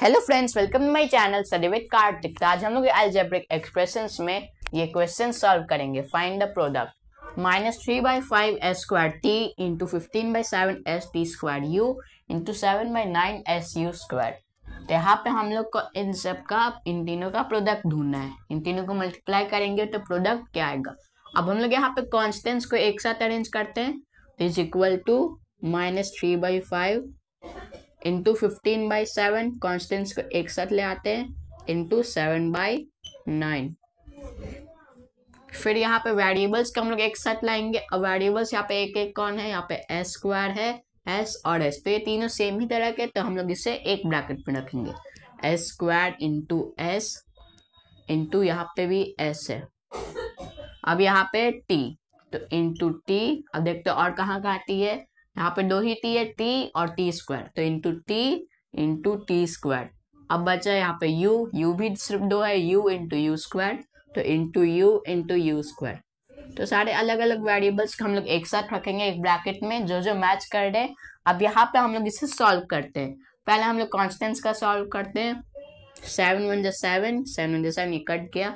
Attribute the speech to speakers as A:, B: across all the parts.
A: hello friends welcome to my channel study with Kartik आज हम लोग एल्जेब्रिक एक्सप्रेशन में ये क्वेश्चन सॉल्व करेंगे find the product minus three by five s square t into fifteen by seven s t square u into seven by nine s u square तो यहाँ पे हम लोग को इन सब का इन तीनों का प्रोडक्ट ढूंढना है इन तीनों को मल्टीप्लाई करेंगे तो प्रोडक्ट क्या आएगा अब हम लोग यहाँ पे कॉन्स्टेंट्स को एक साथ अरेंज करते हैं is equal to minus three by five into fifteen by seven constants को एक साथ ले आते हैं इंटू सेवन बाई नाइन फिर यहाँ पे वेरिएबल्स को हम लोग एक साथ लाएंगे अब वेरिएबल्स यहाँ पे एक एक कौन है यहाँ पे एस स्क्वायर है एस और एस तो ये तीनों सेम ही तरह के तो हम लोग इसे एक ब्रैकेट में रखेंगे s square into s into यहाँ पे भी एस है अब यहाँ पे टी तो इंटू टी अब देखते हो और कहाँ कहाँ आती है यहाँ पे दो ही टी है टी और टी स्क्वायर तो into t into t square अब बचा यहाँ पे u u भी सिर्फ दो है u इंटू यू स्क्वायर तो into u into u square तो सारे अलग अलग वेरिएबल्स को हम लोग एक साथ रखेंगे एक ब्रैकेट में जो जो मैच कर रहे अब यहाँ पे हम लोग इसे सॉल्व करते हैं पहले हम लोग कॉन्स्टेंट्स का सॉल्व करते हैं सेवन वन जो सेवन सेवन वन जो सेवन ये कट गया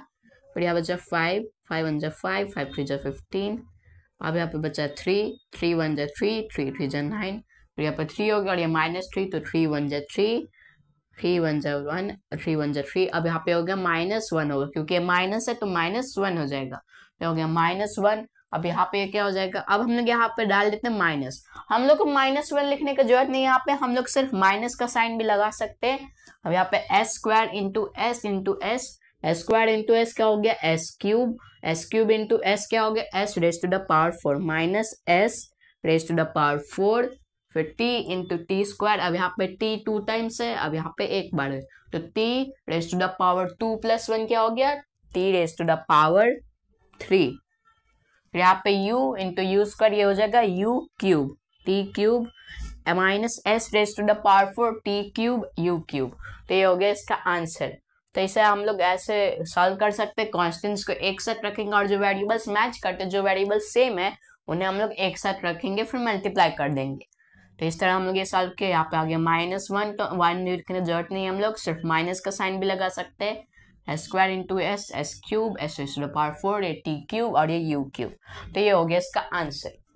A: फिर यहाँ बचा फाइव फाइव वन जो फाइव फाइव थ्री जो फिफ्टीन अब यहाँ पे बचा थ्री थ्री वन जै थ्री थ्री थ्री जै नाइन फिर यहाँ पे थ्री हो गया और ये माइनस थ्री तो थ्री वन जै थ्री थ्री वन जै वन थ्री वन जै थ्री अब यहाँ पे हो गया माइनस वन होगा क्योंकि ये माइनस है तो माइनस वन हो जाएगा तो हो गया माइनस वन अब यहाँ पे क्या हो जाएगा अब हम लोग यहाँ पे डाल देते हैं माइनस हम लोग को माइनस वन लिखने की जरूरत नहीं है यहाँ पे हम लोग सिर्फ माइनस का साइन भी लगा सकते हैं अब यहाँ पे s square into s into s s square into s क्या हो गया s cube s cube into s क्या हो गया s raise to the power four minus s raise to the power four फिर टी इंटू टी स्क्वायर अब यहाँ पे टी टू टाइम्स है अब यहाँ पे एक बार है तो t raise to the power two plus one क्या हो गया t raise to the power three फिर यहाँ पे यू इंटू यू स्क्वायर ये हो जाएगा u cube t cube minus s raise to the power four t cube u cube तो ये हो गया इसका आंसर तो इसे हम लोग ऐसे सॉल्व कर सकते हैं कॉन्स्टेंट्स को एक साथ रखेंगे और जो वेरिएबल्स मैच करते हैं जो वेरिएबल्स सेम है उन्हें हम लोग एक साथ रखेंगे फिर मल्टीप्लाई कर देंगे तो इस तरह हम लोग ये सॉल्व किया यहाँ पे आ गया माइनस वन तो वन लिखने जरूरत नहीं हम लोग सिर्फ माइनस का साइन भी लगा सकते हैं s square into s s cube s s power four a t cube और ये यू क्यूब तो ये हो गया इसका आंसर